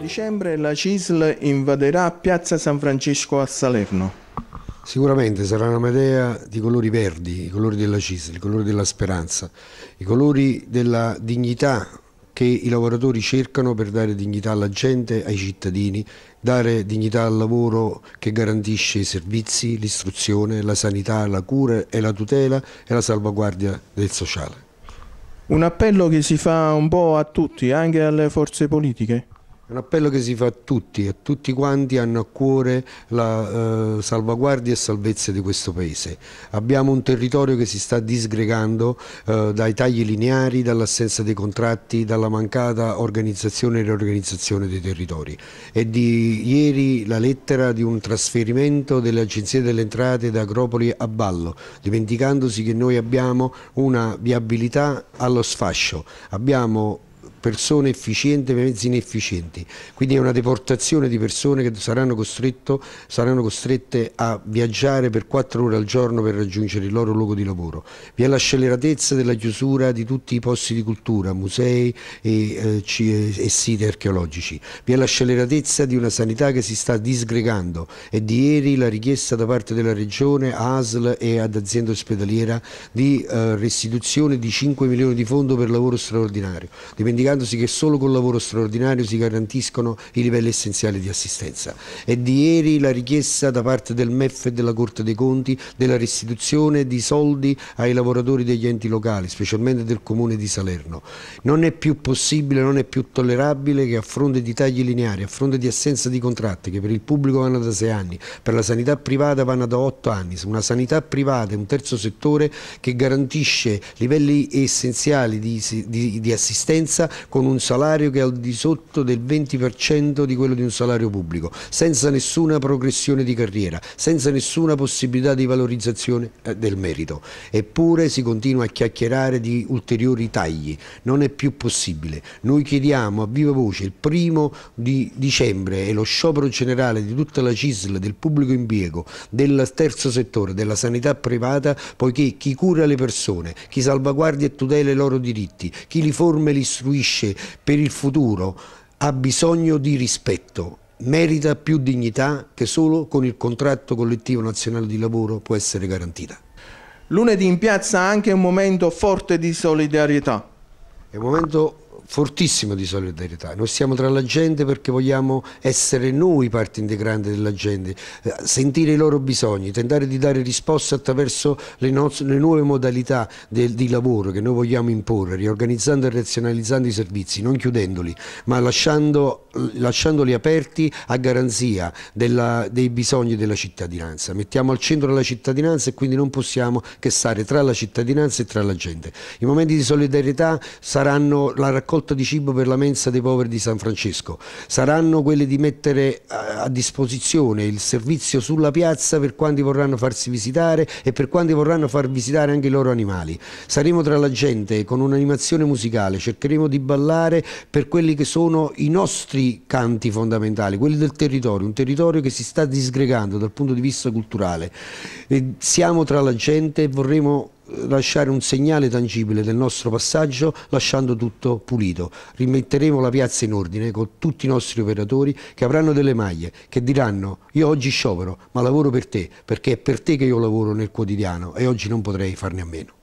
dicembre la CISL invaderà Piazza San Francesco a Salerno. Sicuramente sarà una marea di colori verdi, i colori della CISL, i colori della speranza, i colori della dignità che i lavoratori cercano per dare dignità alla gente, ai cittadini, dare dignità al lavoro che garantisce i servizi, l'istruzione, la sanità, la cura e la tutela e la salvaguardia del sociale. Un appello che si fa un po' a tutti, anche alle forze politiche. È un appello che si fa a tutti, a tutti quanti hanno a cuore la eh, salvaguardia e salvezza di questo Paese. Abbiamo un territorio che si sta disgregando eh, dai tagli lineari, dall'assenza dei contratti, dalla mancata organizzazione e riorganizzazione dei territori. È di ieri la lettera di un trasferimento delle agenzie delle entrate da Acropoli a Ballo, dimenticandosi che noi abbiamo una viabilità allo sfascio. Abbiamo persone efficienti per mezzi inefficienti, quindi è una deportazione di persone che saranno, saranno costrette a viaggiare per 4 ore al giorno per raggiungere il loro luogo di lavoro. Vi è la scelleratezza della chiusura di tutti i posti di cultura, musei e, eh, eh e siti archeologici, vi è la scelleratezza di una sanità che si sta disgregando e di ieri la richiesta da parte della Regione, ASL e ad azienda ospedaliera di eh, restituzione di 5 milioni di fondo per lavoro straordinario. Dimenticate dimenticandosi che solo col lavoro straordinario si garantiscono i livelli essenziali di assistenza. È di ieri la richiesta da parte del MEF e della Corte dei Conti della restituzione di soldi ai lavoratori degli enti locali, specialmente del Comune di Salerno. Non è più possibile, non è più tollerabile che a fronte di tagli lineari, a fronte di assenza di contratti che per il pubblico vanno da sei anni, per la sanità privata vanno da otto anni, una sanità privata è un terzo settore che garantisce livelli essenziali di, di, di assistenza con un salario che è al di sotto del 20% di quello di un salario pubblico, senza nessuna progressione di carriera, senza nessuna possibilità di valorizzazione eh, del merito. Eppure si continua a chiacchierare di ulteriori tagli, non è più possibile. Noi chiediamo a viva voce il primo di dicembre e lo sciopero generale di tutta la CISL, del pubblico impiego, del terzo settore, della sanità privata, poiché chi cura le persone, chi salvaguardia e tutela i loro diritti, chi li forma e li istruisce, costruisce per il futuro ha bisogno di rispetto, merita più dignità che solo con il contratto collettivo nazionale di lavoro può essere garantita. Lunedì in piazza anche un momento forte di solidarietà. È un momento fortissimo di solidarietà, noi siamo tra la gente perché vogliamo essere noi parte integrante della gente, eh, sentire i loro bisogni, tentare di dare risposte attraverso le, le nuove modalità del, di lavoro che noi vogliamo imporre, riorganizzando e razionalizzando i servizi, non chiudendoli, ma lasciando, lasciandoli aperti a garanzia della, dei bisogni della cittadinanza. Mettiamo al centro la cittadinanza e quindi non possiamo che stare tra la cittadinanza e tra la gente. I momenti di solidarietà saranno la raccolta raccolta di cibo per la mensa dei poveri di San Francesco, saranno quelle di mettere a disposizione il servizio sulla piazza per quanti vorranno farsi visitare e per quanti vorranno far visitare anche i loro animali. Saremo tra la gente con un'animazione musicale, cercheremo di ballare per quelli che sono i nostri canti fondamentali, quelli del territorio, un territorio che si sta disgregando dal punto di vista culturale. E siamo tra la gente e vorremmo lasciare un segnale tangibile del nostro passaggio lasciando tutto pulito. Rimetteremo la piazza in ordine con tutti i nostri operatori che avranno delle maglie, che diranno io oggi sciopero ma lavoro per te perché è per te che io lavoro nel quotidiano e oggi non potrei farne a meno.